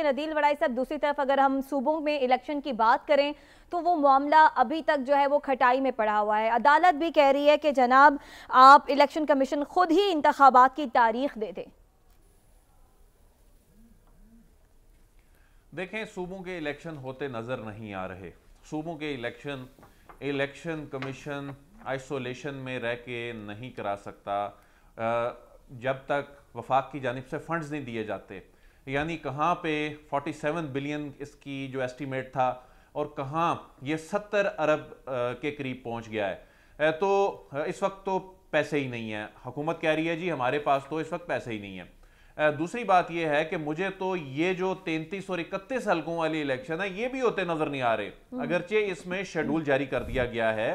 के नदील वड़ाई साहब दूसरी तरफ अगर हम सूबों में इलेक्शन की बात करें तो वो मामला अभी तक जो है वो खटाई में पड़ा हुआ है अदालत भी कह रही है कि जनाब आप इलेक्शन कमीशन खुद ही इंतबात की तारीख दे दें देखें सूबों के इलेक्शन होते नज़र नहीं आ रहे सूबों के इलेक्शन इलेक्शन कमीशन आइसोलेशन में रह के नहीं करा सकता जब तक वफाक की जानब से फंड्स नहीं दिए जाते यानी कहाँ पे 47 बिलियन इसकी जो एस्टीमेट था और कहाँ ये 70 अरब के करीब पहुँच गया है तो इस वक्त तो पैसे ही नहीं है हुकूमत कह रही है जी हमारे पास तो इस वक्त पैसे ही नहीं है दूसरी बात यह है कि मुझे तो ये जो तैंतीस और इकतीस हल्कों वाली इलेक्शन है ये भी होते नजर नहीं आ रहे हम्म। अगरचे इसमें शेड्यूल जारी कर दिया गया है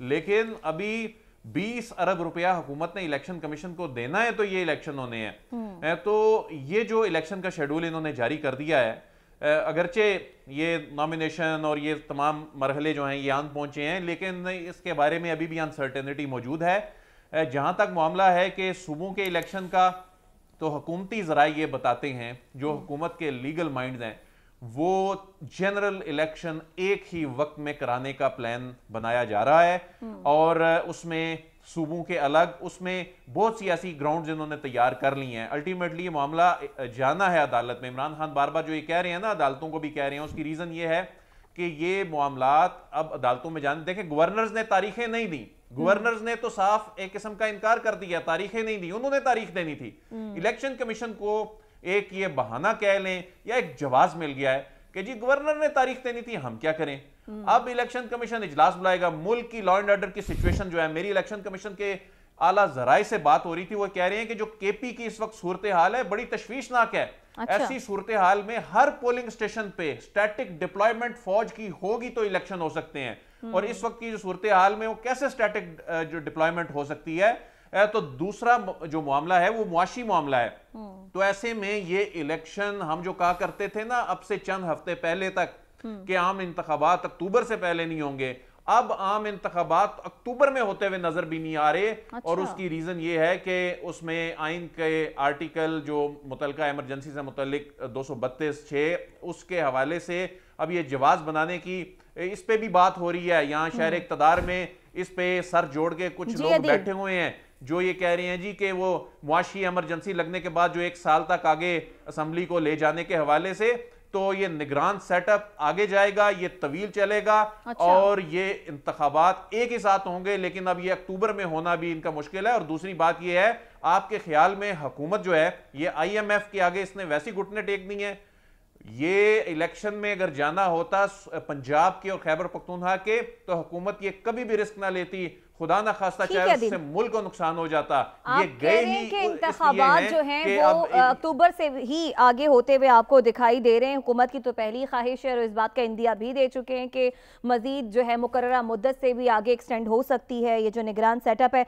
लेकिन अभी 20 अरब रुपया हुकूमत ने इलेक्शन कमीशन को देना है तो ये इलेक्शन होने हैं हम्म। तो ये जो इलेक्शन का शेड्यूल इन्होंने जारी कर दिया है अगरचे ये नॉमिनेशन और ये तमाम मरहले जो हैं ये आन पहुंचे हैं लेकिन इसके बारे में अभी भी अनसर्टेनिटी मौजूद है जहां तक मामला है कि सुबह के इलेक्शन का तो हुकूमती जरा ये बताते हैं जो हुकूमत के लीगल माइंड हैं वो जनरल इलेक्शन एक ही वक्त में कराने का प्लान बनाया जा रहा है और उसमें सूबों के अलग उसमें बहुत सी ऐसी ग्राउंड जिन्होंने तैयार कर ली हैं अल्टीमेटली ये मामला जाना है अदालत में इमरान खान बार बार जो ये कह रहे हैं ना अदालतों को भी कह रहे हैं उसकी रीज़न ये है कि ये मामला अब अदालतों में जाने देखें गवर्नर्स ने तारीखें नहीं दी गवर्नर्स ने तो साफ एक किस्म का इनकार कर दिया तारीखें नहीं दी उन्होंने तारीख देनी थी इलेक्शन हम्म। कमीशन को एक ये बहाना कह लें या एक जवाब मिल गया है कि जी गवर्नर ने तारीख देनी थी हम क्या करें हम्म। अब इलेक्शन कमीशन इजलास बुलाएगा मुल्क की लॉ एंड ऑर्डर की सिचुएशन जो है मेरी इलेक्शन कमीशन के आला जराए से बात हो रही थी वो कह रहे हैं कि जो केपी की इस वक्त सूरत हाल है बड़ी तशवीशनाक है अच्छा। ऐसी सूरत हाल में हर पोलिंग स्टेशन पे स्टैटिक डिप्लॉयमेंट फौज की होगी तो इलेक्शन हो सकते हैं हम्म। और इस वक्त की जो सूरत हाल में वो कैसे स्टैटिक जो डिप्लॉयमेंट हो सकती है तो दूसरा जो मामला है वो मुआशी मामला है हम्म। तो ऐसे में ये इलेक्शन हम जो कहा करते थे ना अब से चंद हफ्ते पहले तक हम्म। कि आम इंतबात अक्टूबर से पहले नहीं होंगे अब आम इंतबात अक्टूबर में होते हुए नजर भी नहीं आ रहे अच्छा। और उसकी रीजन ये है कि उसमें आइन के आर्टिकल जो मुतल एमरजेंसी से मुतल दो सौ बत्तीस छः उसके हवाले से अब ये जवाब बनाने की इस पर भी बात हो रही है यहाँ हम्म। शहर इकतदार में इस पे सर जोड़ के कुछ लोग बैठे हुए हैं जो ये कह रहे हैं जी कि वो मुआशी एमरजेंसी लगने के बाद जो एक साल तक आगे असम्बली को ले जाने के हवाले से तो ये निगरान सेटअप आगे जाएगा ये तवील चलेगा अच्छा। और ये इंतबात एक ही साथ होंगे लेकिन अब ये अक्टूबर में होना भी इनका मुश्किल है और दूसरी बात ये है आपके ख्याल में हुकूमत जो है ये आईएमएफ के आगे इसने वैसी घुटने टेक दी है ये इलेक्शन में अगर जाना होता पंजाब के और खैबर पख्तूनहा के तो हुकूमत ये कभी भी रिस्क ना लेती खुदा ना खास्ता चाहे उससे मुल्क को नुकसान हो जाता ये गए ही कि जो हैं वो अक्टूबर से ही आगे होते हुए आपको दिखाई दे रहे हैं हुकूमत की तो पहली ख्वाहिश है और इस बात का इंदिया भी दे चुके हैं कि मजीद जो है मुकर्रा मुद्दत से भी आगे एक्सटेंड हो सकती है ये जो निगरान सेटअप है